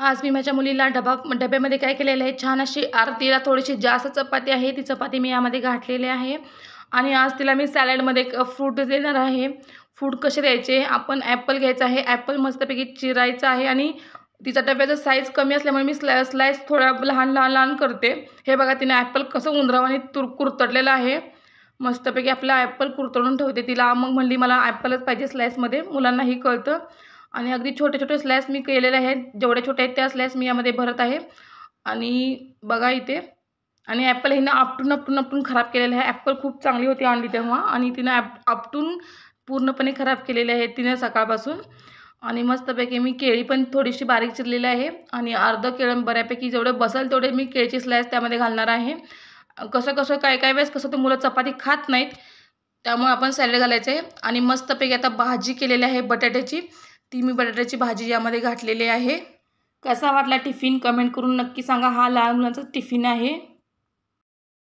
आज मी माझ्या मुलीला डबा डब्यामध्ये काय केलेलं आहे छान अशी आरतीला थोडीशी जास्त चपाती आहे ती चपाती मी यामध्ये घातलेली आहे आणि आज तिला मी सॅलडमध्ये फ्रूट देणार आहे फ्रूट कसे द्यायचे आपण ॲपल घ्यायचं आहे ॲपल मस्तपैकी चिरायचं आहे आणि तिचा डब्याचा साईज कमी असल्यामुळे मी स्लाय स्लाईस थोडा लहान लहान लहान करते हे बघा तिने ॲपल कसं आणि तुर कुरतडलेलं आहे मस्तपैकी आपला ॲपल कुरतडून ठेवते तिला मग म्हणली मला ॲपलच पाहिजे स्लाईसमध्ये मुलांनाही कळतं आणि अगदी छोटे छोटे स्लॅस मी केलेले आहेत जेवढे छोटे आहेत त्या स्लॅस मी यामध्ये भरत आहे आणि बघा इथे आणि ॲपल हिनं आपटून आपटून आपटून खराब केलेलं आहे ॲपल खूप चांगली होती आणली तेव्हा आणि तिनं ॲप आपटून पूर्णपणे खराब केलेले आहे तिनं सकाळपासून आणि मस्तपैकी मी केळी पण थोडीशी बारीक चिरलेली आहे आणि अर्ध केळं बऱ्यापैकी जेवढं बसेल तेवढे मी केळीची स्लॅस त्यामध्ये घालणार आहे कसं कसं काय काय वेळेस कसं ते मुलं चपाती खात नाहीत त्यामुळे आपण सॅलड घालायचं आहे आणि मस्तपैकी आता भाजी केलेली आहे बटाट्याची ती मी बटाट्याची भाजी यामध्ये घातलेली आहे कसा वाटला टिफिन कमेंट करून नक्की सांगा हा लहान मुलांचा टिफिन आहे